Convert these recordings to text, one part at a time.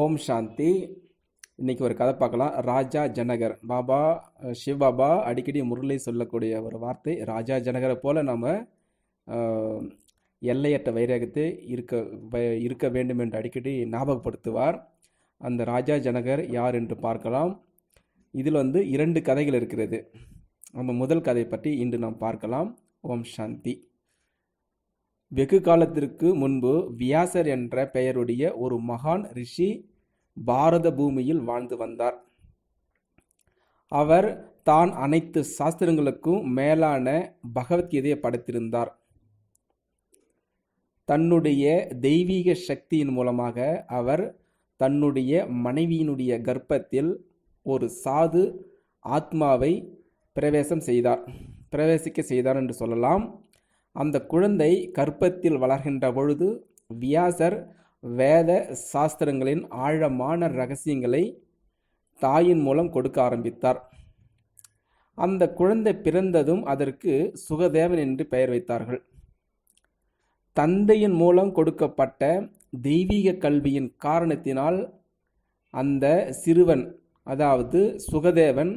ஓம் சாந்தி இன்றைக்கி ஒரு கதை பார்க்கலாம் ராஜா ஜனகர் பாபா பாபா அடிக்கடி முரளி சொல்லக்கூடிய ஒரு வார்த்தை ராஜா ஜனகரை போல் நம்ம எல்லையற்ற வைரகத்தை இருக்க இருக்க வேண்டும் என்று அடிக்கடி ஞாபகப்படுத்துவார் அந்த ராஜா ஜனகர் யார் என்று பார்க்கலாம் இதில் வந்து இரண்டு கதைகள் இருக்கிறது நம்ம முதல் கதை பற்றி இன்று நாம் பார்க்கலாம் ஓம் சாந்தி வெகு காலத்திற்கு முன்பு வியாசர் என்ற பெயருடைய ஒரு மகான் ரிஷி பாரத பூமியில் வாழ்ந்து வந்தார் அவர் தான் அனைத்து சாஸ்திரங்களுக்கும் மேலான பகவத்கீதையை படைத்திருந்தார் தன்னுடைய தெய்வீக சக்தியின் மூலமாக அவர் தன்னுடைய மனைவியினுடைய கர்ப்பத்தில் ஒரு சாது ஆத்மாவை பிரவேசம் செய்தார் பிரவேசிக்க செய்தார் என்று சொல்லலாம் அந்த குழந்தை கர்ப்பத்தில் வளர்கின்ற பொழுது வியாசர் வேத சாஸ்திரங்களின் ஆழமான ரகசியங்களை தாயின் மூலம் கொடுக்க ஆரம்பித்தார் அந்த குழந்தை பிறந்ததும் அதற்கு சுகதேவன் என்று பெயர் வைத்தார்கள் தந்தையின் மூலம் கொடுக்கப்பட்ட தெய்வீக கல்வியின் காரணத்தினால் அந்த சிறுவன் அதாவது சுகதேவன்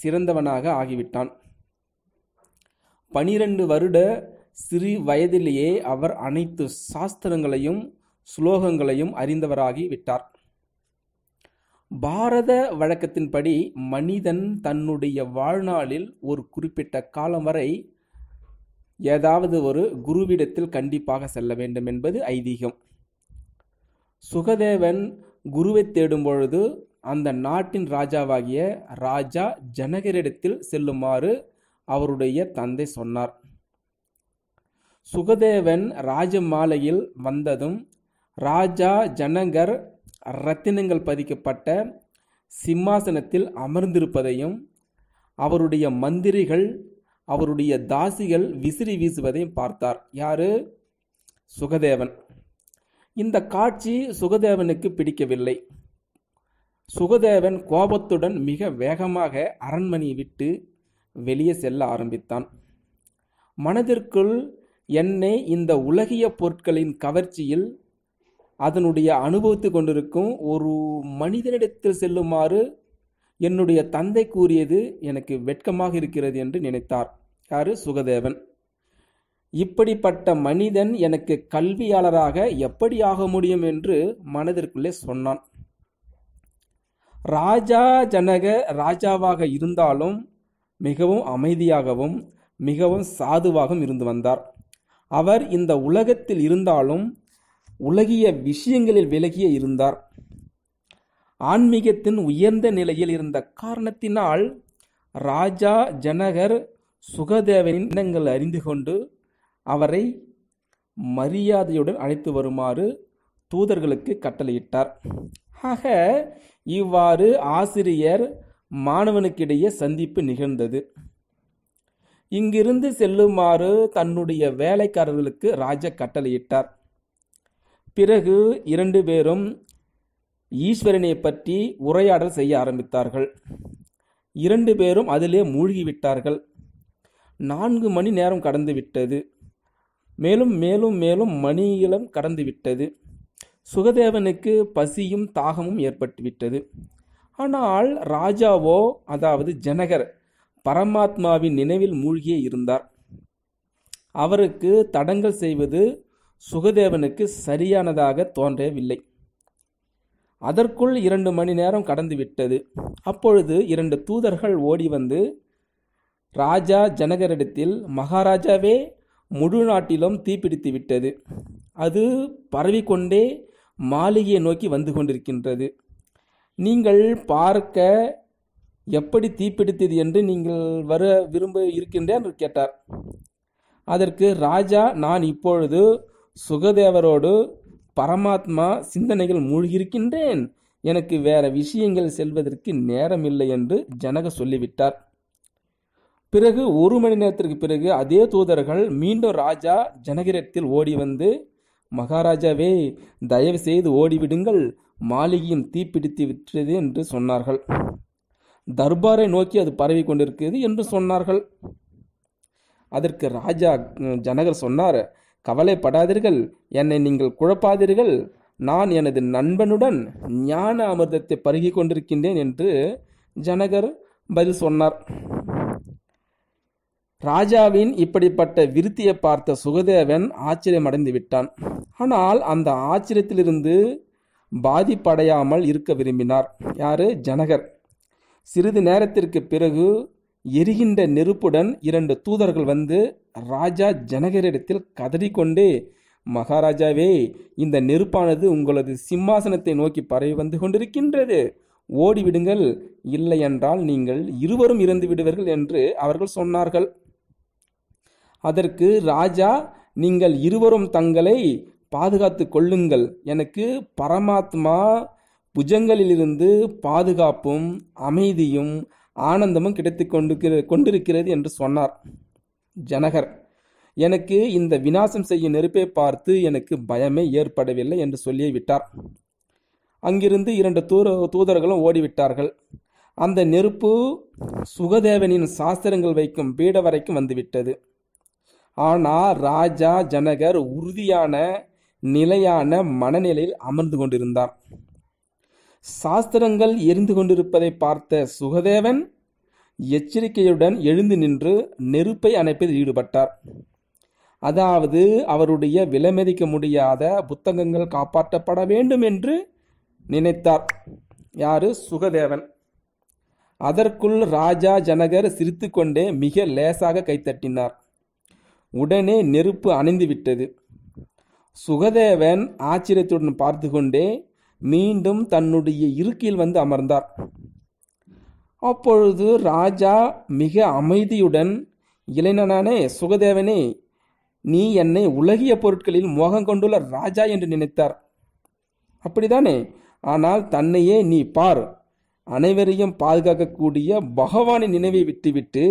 சிறந்தவனாக ஆகிவிட்டான் பனிரெண்டு வருட சிறு வயதிலேயே அவர் அனைத்து சாஸ்திரங்களையும் ஸ்லோகங்களையும் அறிந்தவராகி விட்டார் பாரத வழக்கத்தின்படி மனிதன் தன்னுடைய வாழ்நாளில் ஒரு குறிப்பிட்ட காலம் வரை ஏதாவது ஒரு குருவிடத்தில் கண்டிப்பாக செல்ல வேண்டும் என்பது ஐதீகம் சுகதேவன் குருவை தேடும் பொழுது அந்த நாட்டின் ராஜாவாகிய ராஜா ஜனகரிடத்தில் செல்லுமாறு அவருடைய தந்தை சொன்னார் சுகதேவன் ராஜமாலையில் வந்ததும் ராஜா ஜனங்கர் ரத்தினங்கள் பதிக்கப்பட்ட சிம்மாசனத்தில் அமர்ந்திருப்பதையும் அவருடைய மந்திரிகள் அவருடைய தாசிகள் விசிறி வீசுவதையும் பார்த்தார் யாரு சுகதேவன் இந்த காட்சி சுகதேவனுக்கு பிடிக்கவில்லை சுகதேவன் கோபத்துடன் மிக வேகமாக அரண்மனை விட்டு வெளியே செல்ல ஆரம்பித்தான் மனதிற்குள் என்னை இந்த உலகிய பொருட்களின் கவர்ச்சியில் அதனுடைய அனுபவித்து கொண்டிருக்கும் ஒரு மனிதனிடத்தில் செல்லுமாறு என்னுடைய தந்தை கூறியது எனக்கு வெட்கமாக இருக்கிறது என்று நினைத்தார் யாரு சுகதேவன் இப்படிப்பட்ட மனிதன் எனக்கு கல்வியாளராக எப்படி ஆக முடியும் என்று மனதிற்குள்ளே சொன்னான் ராஜா ஜனக ராஜாவாக இருந்தாலும் மிகவும் அமைதியாகவும் மிகவும் சாதுவாகவும் இருந்து வந்தார் அவர் இந்த உலகத்தில் இருந்தாலும் உலகிய விஷயங்களில் விலகிய இருந்தார் ஆன்மீகத்தின் உயர்ந்த நிலையில் இருந்த காரணத்தினால் ராஜா ஜனகர் சுகதேவனின் இனங்கள் அறிந்து கொண்டு அவரை மரியாதையுடன் அழைத்து வருமாறு தூதர்களுக்கு கட்டளையிட்டார் ஆக இவ்வாறு ஆசிரியர் மாணவனுக்கிடையே சந்திப்பு நிகழ்ந்தது இங்கிருந்து செல்லுமாறு தன்னுடைய வேலைக்காரர்களுக்கு ராஜா கட்டளையிட்டார் பிறகு இரண்டு பேரும் ஈஸ்வரனை பற்றி உரையாடல் செய்ய ஆரம்பித்தார்கள் இரண்டு பேரும் அதிலே மூழ்கிவிட்டார்கள் நான்கு மணி நேரம் கடந்து விட்டது மேலும் மேலும் மேலும் மணியிலும் கடந்து விட்டது சுகதேவனுக்கு பசியும் தாகமும் ஏற்பட்டுவிட்டது ஆனால் ராஜாவோ அதாவது ஜனகர் பரமாத்மாவின் நினைவில் மூழ்கியே இருந்தார் அவருக்கு தடங்கள் செய்வது சுகதேவனுக்கு சரியானதாக தோன்றவில்லை அதற்குள் இரண்டு மணி நேரம் கடந்துவிட்டது அப்பொழுது இரண்டு தூதர்கள் ஓடி வந்து ராஜா ஜனகரிடத்தில் மகாராஜாவே முழு நாட்டிலும் தீப்பிடித்து விட்டது அது பரவிக்கொண்டே மாளிகையை நோக்கி வந்து கொண்டிருக்கின்றது நீங்கள் பார்க்க எப்படி தீப்பிடித்தது என்று நீங்கள் வர விரும்ப இருக்கின்றேன் என்று கேட்டார் அதற்கு ராஜா நான் இப்பொழுது சுகதேவரோடு பரமாத்மா சிந்தனைகள் மூழ்கியிருக்கின்றேன் எனக்கு வேற விஷயங்கள் செல்வதற்கு நேரமில்லை என்று ஜனக சொல்லிவிட்டார் பிறகு ஒரு மணி நேரத்திற்கு பிறகு அதே தூதர்கள் மீண்டும் ராஜா ஜனகிரத்தில் ஓடி வந்து மகாராஜாவே தயவு செய்து ஓடிவிடுங்கள் மாளிகையும் தீப்பிடித்து விட்டது என்று சொன்னார்கள் தர்பாரை நோக்கி அது பரவி கொண்டிருக்கிறது என்று சொன்னார்கள் அதற்கு ராஜா ஜனகர் சொன்னார் கவலைப்படாதீர்கள் என்னை நீங்கள் குழப்பாதீர்கள் நான் எனது நண்பனுடன் ஞான அமிர்தத்தை பருகி கொண்டிருக்கின்றேன் என்று ஜனகர் பதில் சொன்னார் ராஜாவின் இப்படிப்பட்ட விருத்தியை பார்த்த சுகதேவன் ஆச்சரியமடைந்து விட்டான் ஆனால் அந்த ஆச்சரியத்திலிருந்து பாதிப்படையாமல் இருக்க விரும்பினார் யாரு ஜனகர் சிறிது நேரத்திற்கு பிறகு எரிகின்ற நெருப்புடன் இரண்டு தூதர்கள் வந்து ராஜா ஜனகரிடத்தில் கொண்டே மகாராஜாவே இந்த நெருப்பானது உங்களது சிம்மாசனத்தை நோக்கி பரவி வந்து கொண்டிருக்கின்றது ஓடிவிடுங்கள் இல்லை என்றால் நீங்கள் இருவரும் இறந்து விடுவீர்கள் என்று அவர்கள் சொன்னார்கள் அதற்கு ராஜா நீங்கள் இருவரும் தங்களை பாதுகாத்து கொள்ளுங்கள் எனக்கு பரமாத்மா புஜங்களிலிருந்து பாதுகாப்பும் அமைதியும் ஆனந்தமும் கிடைத்து கொண்டு கொண்டிருக்கிறது என்று சொன்னார் ஜனகர் எனக்கு இந்த விநாசம் செய்யும் நெருப்பை பார்த்து எனக்கு பயமே ஏற்படவில்லை என்று சொல்லியே விட்டார் அங்கிருந்து இரண்டு தூர தூதர்களும் ஓடிவிட்டார்கள் அந்த நெருப்பு சுகதேவனின் சாஸ்திரங்கள் வைக்கும் பீட வரைக்கும் வந்துவிட்டது ஆனால் ராஜா ஜனகர் உறுதியான நிலையான மனநிலையில் அமர்ந்து கொண்டிருந்தார் சாஸ்திரங்கள் எரிந்து கொண்டிருப்பதை பார்த்த சுகதேவன் எச்சரிக்கையுடன் எழுந்து நின்று நெருப்பை அணைப்பதில் ஈடுபட்டார் அதாவது அவருடைய விலைமதிக்க முடியாத புத்தகங்கள் காப்பாற்றப்பட வேண்டும் என்று நினைத்தார் யாரு சுகதேவன் அதற்குள் ராஜா ஜனகர் சிரித்துக்கொண்டே மிக லேசாக கைத்தட்டினார் உடனே நெருப்பு அணைந்து விட்டது சுகதேவன் ஆச்சரியத்துடன் பார்த்து கொண்டே மீண்டும் தன்னுடைய இருக்கையில் வந்து அமர்ந்தார் அப்பொழுது ராஜா மிக அமைதியுடன் இளைஞனானே சுகதேவனே நீ என்னை உலகிய பொருட்களில் மோகம் கொண்டுள்ள ராஜா என்று நினைத்தார் அப்படிதானே ஆனால் தன்னையே நீ பார் அனைவரையும் பாதுகாக்கக்கூடிய பகவானின் நினைவை விட்டுவிட்டு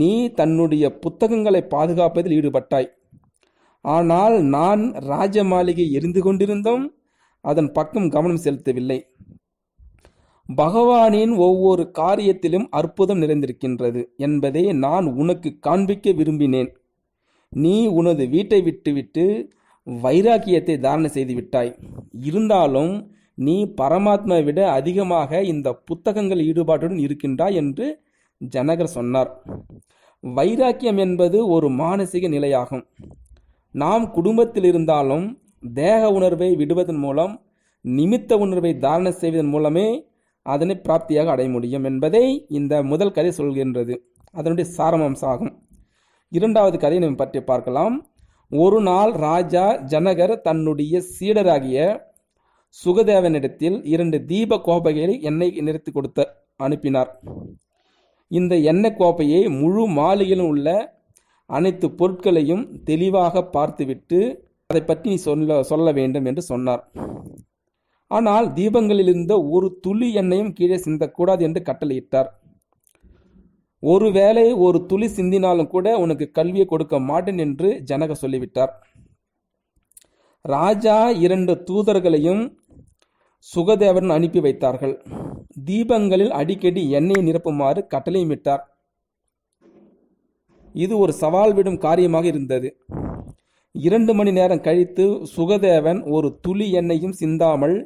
நீ தன்னுடைய புத்தகங்களை பாதுகாப்பதில் ஈடுபட்டாய் ஆனால் நான் ராஜ மாளிகை எரிந்து கொண்டிருந்தோம் அதன் பக்கம் கவனம் செலுத்தவில்லை பகவானின் ஒவ்வொரு காரியத்திலும் அற்புதம் நிறைந்திருக்கின்றது என்பதை நான் உனக்கு காண்பிக்க விரும்பினேன் நீ உனது வீட்டை விட்டுவிட்டு வைராக்கியத்தை தாரணம் செய்து விட்டாய் இருந்தாலும் நீ பரமாத்மா விட அதிகமாக இந்த புத்தகங்கள் ஈடுபாட்டுடன் இருக்கின்றாய் என்று ஜனகர் சொன்னார் வைராக்கியம் என்பது ஒரு மானசீக நிலையாகும் நாம் குடும்பத்தில் இருந்தாலும் தேக உணர்வை விடுவதன் மூலம் நிமித்த உணர்வை தாரணை செய்வதன் மூலமே அதனை பிராப்தியாக அடைய முடியும் என்பதை இந்த முதல் கதை சொல்கின்றது அதனுடைய சாரமம்சாகும் ஆகும் இரண்டாவது கதையை நம்ம பற்றி பார்க்கலாம் ஒரு நாள் ராஜா ஜனகர் தன்னுடைய சீடராகிய சுகதேவனிடத்தில் இரண்டு தீப கோப்பைகளை எண்ணெய் நிறுத்தி கொடுத்த அனுப்பினார் இந்த எண்ணெய் கோப்பையை முழு மாளிகையிலும் உள்ள அனைத்து பொருட்களையும் தெளிவாக பார்த்துவிட்டு அதை பற்றி நீ சொல்ல சொல்ல வேண்டும் என்று சொன்னார் ஆனால் தீபங்களில் இருந்த ஒரு துளி எண்ணெயும் கீழே சிந்தக்கூடாது என்று கட்டளையிட்டார் ஒருவேளை ஒரு துளி சிந்தினாலும் கூட உனக்கு கல்வியை கொடுக்க மாட்டேன் என்று ஜனக சொல்லிவிட்டார் ராஜா இரண்டு தூதர்களையும் சுகதேவன் அனுப்பி வைத்தார்கள் தீபங்களில் அடிக்கடி எண்ணெயை நிரப்புமாறு கட்டளையும் விட்டார் இது ஒரு சவால் விடும் காரியமாக இருந்தது இரண்டு மணி நேரம் கழித்து சுகதேவன் ஒரு துளி எண்ணெயும் சிந்தாமல்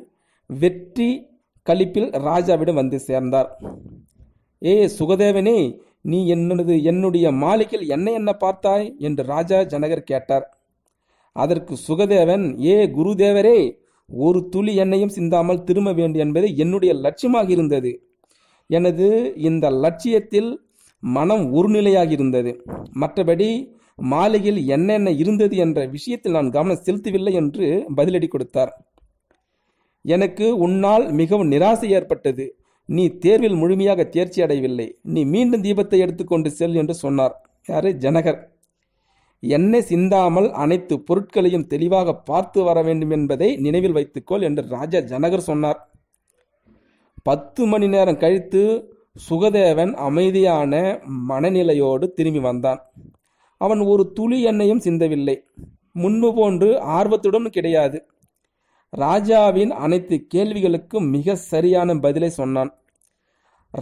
வெற்றி கழிப்பில் ராஜாவிடம் வந்து சேர்ந்தார் ஏ சுகதேவனே நீ என்னது என்னுடைய மாளிகையில் என்ன என்ன பார்த்தாய் என்று ராஜா ஜனகர் கேட்டார் அதற்கு சுகதேவன் ஏ குருதேவரே ஒரு துளி எண்ணெயும் சிந்தாமல் திரும்ப வேண்டும் என்பது என்னுடைய லட்சியமாக இருந்தது எனது இந்த லட்சியத்தில் மனம் ஒருநிலையாக இருந்தது மற்றபடி மாலையில் என்னென்ன இருந்தது என்ற விஷயத்தில் நான் கவனம் செலுத்தவில்லை என்று பதிலடி கொடுத்தார் எனக்கு உன்னால் மிகவும் நிராசை ஏற்பட்டது நீ தேர்வில் முழுமையாக தேர்ச்சி அடையவில்லை நீ மீண்டும் தீபத்தை எடுத்துக்கொண்டு செல் என்று சொன்னார் யாரு ஜனகர் என்னை சிந்தாமல் அனைத்து பொருட்களையும் தெளிவாக பார்த்து வர வேண்டும் என்பதை நினைவில் வைத்துக்கொள் என்று ராஜா ஜனகர் சொன்னார் பத்து மணி நேரம் கழித்து சுகதேவன் அமைதியான மனநிலையோடு திரும்பி வந்தான் அவன் ஒரு துளி எண்ணையும் சிந்தவில்லை முன்பு போன்று ஆர்வத்துடன் கிடையாது ராஜாவின் அனைத்து கேள்விகளுக்கும் மிக சரியான பதிலை சொன்னான்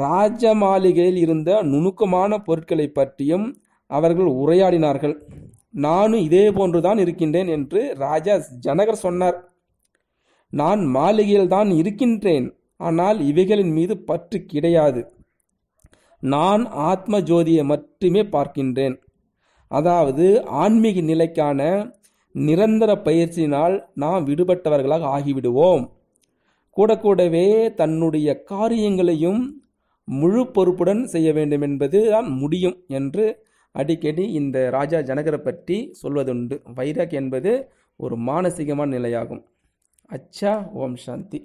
ராஜ மாளிகையில் இருந்த நுணுக்கமான பொருட்களை பற்றியும் அவர்கள் உரையாடினார்கள் நானும் இதே போன்றுதான் இருக்கின்றேன் என்று ராஜா ஜனகர் சொன்னார் நான் மாளிகையில் தான் இருக்கின்றேன் ஆனால் இவைகளின் மீது பற்று கிடையாது நான் ஆத்ம ஜோதியை மட்டுமே பார்க்கின்றேன் அதாவது ஆன்மீக நிலைக்கான நிரந்தர பயிற்சியினால் நாம் விடுபட்டவர்களாக ஆகிவிடுவோம் கூட கூடவே தன்னுடைய காரியங்களையும் முழு பொறுப்புடன் செய்ய வேண்டும் என்பது தான் முடியும் என்று அடிக்கடி இந்த ராஜா ஜனகரை பற்றி சொல்வதுண்டு வைராக் என்பது ஒரு மானசீகமான நிலையாகும் அச்சா ஓம் சாந்தி